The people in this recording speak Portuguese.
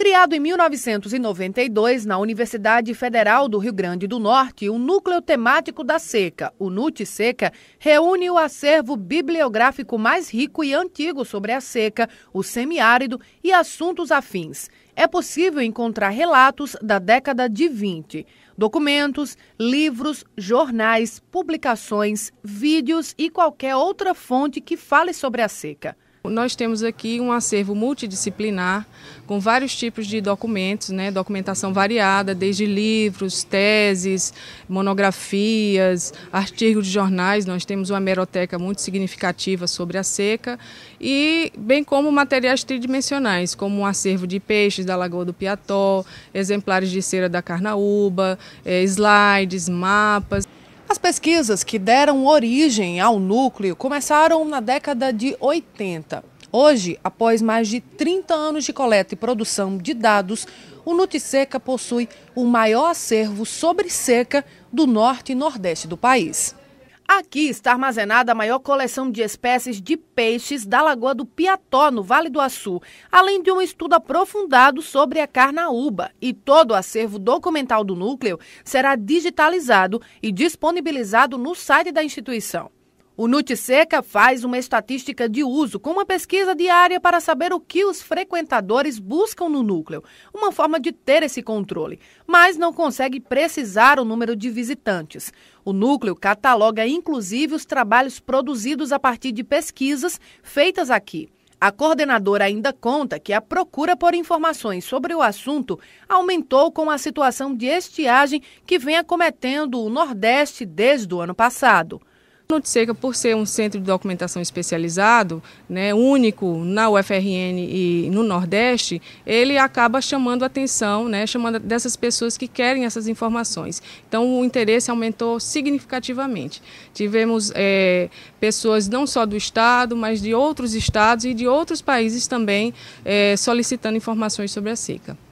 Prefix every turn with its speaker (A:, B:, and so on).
A: Criado em 1992 na Universidade Federal do Rio Grande do Norte, o Núcleo Temático da Seca, o NUT Seca, reúne o acervo bibliográfico mais rico e antigo sobre a seca, o semiárido e assuntos afins. É possível encontrar relatos da década de 20, documentos, livros, jornais, publicações, vídeos e qualquer outra fonte que fale sobre a seca. Nós temos aqui um acervo multidisciplinar
B: com vários tipos de documentos, né? documentação variada, desde livros, teses, monografias, artigos de jornais. Nós temos uma meroteca muito significativa sobre a seca e bem como materiais tridimensionais, como um acervo de peixes da Lagoa do Piató, exemplares de cera da Carnaúba, eh,
A: slides, mapas. As pesquisas que deram origem ao núcleo começaram na década de 80. Hoje, após mais de 30 anos de coleta e produção de dados, o Nutiseca possui o maior acervo sobre seca do norte e nordeste do país. Aqui está armazenada a maior coleção de espécies de peixes da Lagoa do Piató, no Vale do Açu, além de um estudo aprofundado sobre a carnaúba. E todo o acervo documental do núcleo será digitalizado e disponibilizado no site da instituição. O NUTSECA faz uma estatística de uso com uma pesquisa diária para saber o que os frequentadores buscam no núcleo, uma forma de ter esse controle, mas não consegue precisar o número de visitantes. O núcleo cataloga inclusive os trabalhos produzidos a partir de pesquisas feitas aqui. A coordenadora ainda conta que a procura por informações sobre o assunto aumentou com a situação de estiagem que vem acometendo o Nordeste desde o ano passado. Seca, por ser um centro de
B: documentação especializado, né, único na UFRN e no Nordeste, ele acaba chamando atenção, né, chamando dessas pessoas que querem essas informações. Então, o interesse aumentou significativamente. Tivemos é, pessoas não só do Estado, mas de outros estados e de outros países também é, solicitando informações sobre a seca.